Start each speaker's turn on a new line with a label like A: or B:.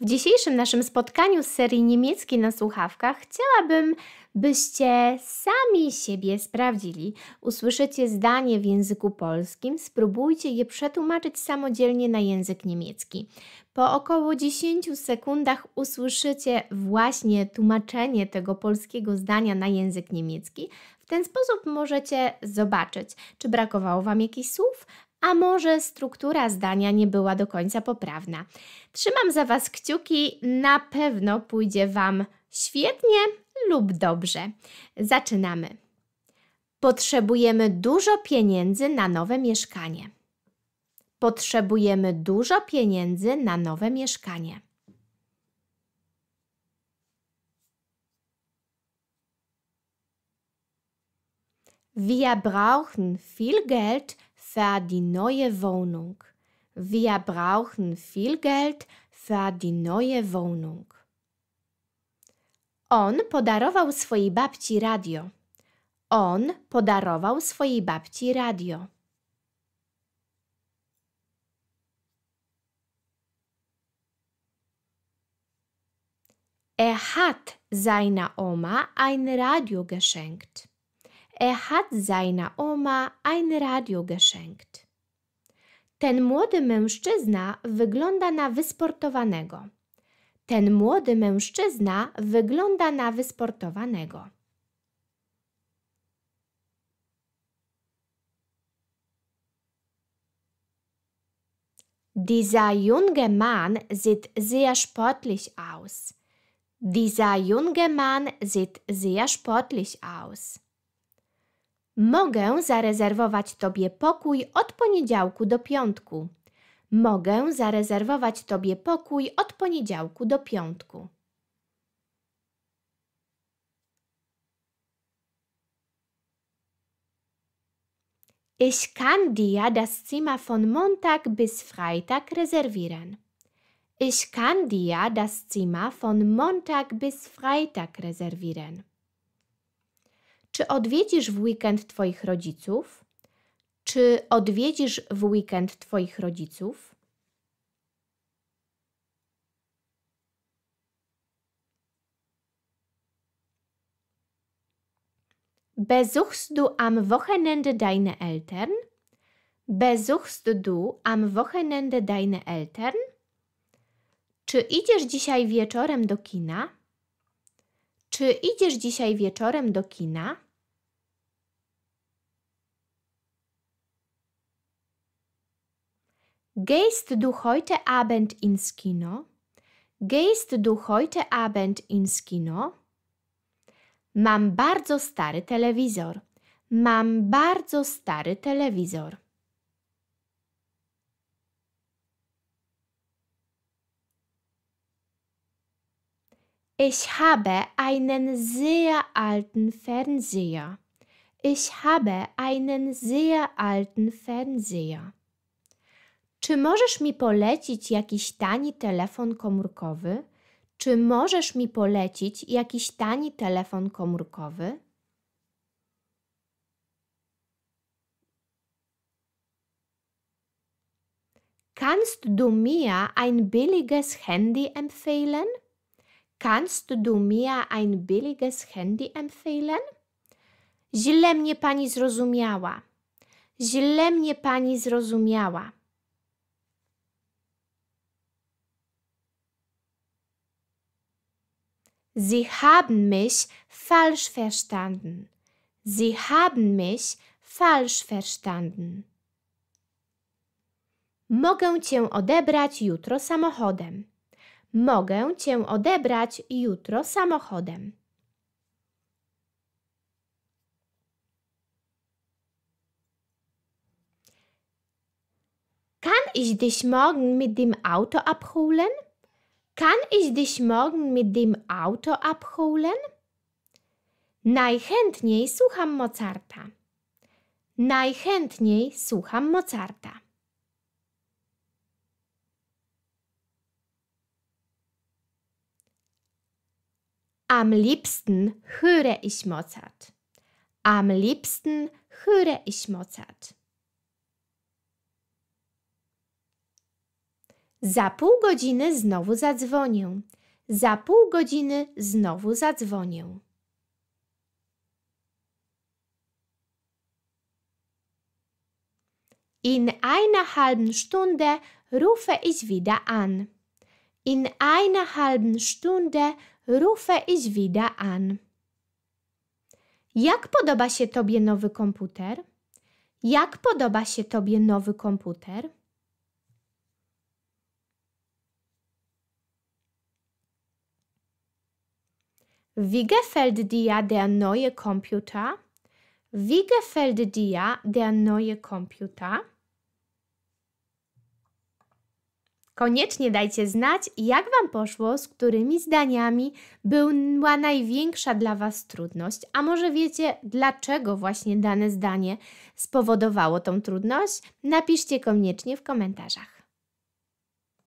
A: W dzisiejszym naszym spotkaniu z serii Niemiecki na słuchawkach chciałabym, byście sami siebie sprawdzili. Usłyszycie zdanie w języku polskim, spróbujcie je przetłumaczyć samodzielnie na język niemiecki. Po około 10 sekundach usłyszycie właśnie tłumaczenie tego polskiego zdania na język niemiecki. W ten sposób możecie zobaczyć, czy brakowało Wam jakichś słów, a może struktura zdania nie była do końca poprawna. Trzymam za Was kciuki, na pewno pójdzie Wam świetnie lub dobrze. Zaczynamy. Potrzebujemy dużo pieniędzy na nowe mieszkanie. Potrzebujemy dużo pieniędzy na nowe mieszkanie. Wir brauchen viel Geld für die neue Wohnung. Wir brauchen viel Geld für die neue Wohnung. On podarował swojej babci radio. On podarował swojej babci radio. Er hat seiner Oma ein Radio geschenkt. Er hat seiner Oma ein Radio geschenkt. Ten młody mężczyzna wygląda na wysportowanego. Ten młody mężczyzna wygląda na wysportowanego. Dieser junge Mann sieht sehr sportlich aus. Dieser junge Mann sieht sehr sportlich aus. Mogę zarezerwować Tobie pokój od poniedziałku do piątku. Mogę zarezerwować Tobie pokój od poniedziałku do piątku. Ich kann dir das Zimmer von Montag bis Freitag reservieren. Ich kann dir das Zimmer von Montag bis Freitag reservieren. Czy odwiedzisz w weekend Twoich rodziców? Czy odwiedzisz w weekend Twoich rodziców? Besuchst du am Wochenende deine Eltern? Besuchst du am Wochenende deine Eltern? Czy idziesz dzisiaj wieczorem do kina? Czy idziesz dzisiaj wieczorem do kina? Gehst du heute Abend ins Kino? Gehst du heute Abend ins Kino? Mam bardzo stary telewizor. Mam bardzo stary telewizor. Ich habe einen sehr alten Fernseher. Ich habe einen sehr alten Fernseher. Czy możesz mi polecić jakiś tani telefon komórkowy? Czy możesz mi polecić jakiś tani telefon komórkowy? Kannst du mir ein billiges Handy empfehlen? Kannst du mir ein billiges Handy empfehlen? Źle mnie pani zrozumiała. Źle mnie pani zrozumiała. Sie haben mich falsch verstanden. Sie haben mich falsch verstanden. Mogę cię odebrać jutro samochodem. Mogę cię odebrać jutro samochodem. Kann ich dich morgen mit dem Auto abholen? Kann ich dich morgen mit dem Auto abholen? Najchętniej słucham Mozarta. Najchętniej słucham Mozarta. Am liebsten höre ich Mozart. Am liebsten höre ich Mozart. Za pół godziny znowu zadzwonię. Za pół godziny znowu zadzwonię. In einer halben Stunde rufe ich wieder an. In einer halben Stunde rufe ich wieder an. Jak podoba się Tobie nowy komputer? Jak podoba się Tobie nowy komputer? Wie gefällt dir der neue Computer? Wie gefällt dir der neue Computer? Koniecznie dajcie znać, jak Wam poszło, z którymi zdaniami była największa dla Was trudność, a może wiecie, dlaczego właśnie dane zdanie spowodowało tą trudność? Napiszcie koniecznie w komentarzach.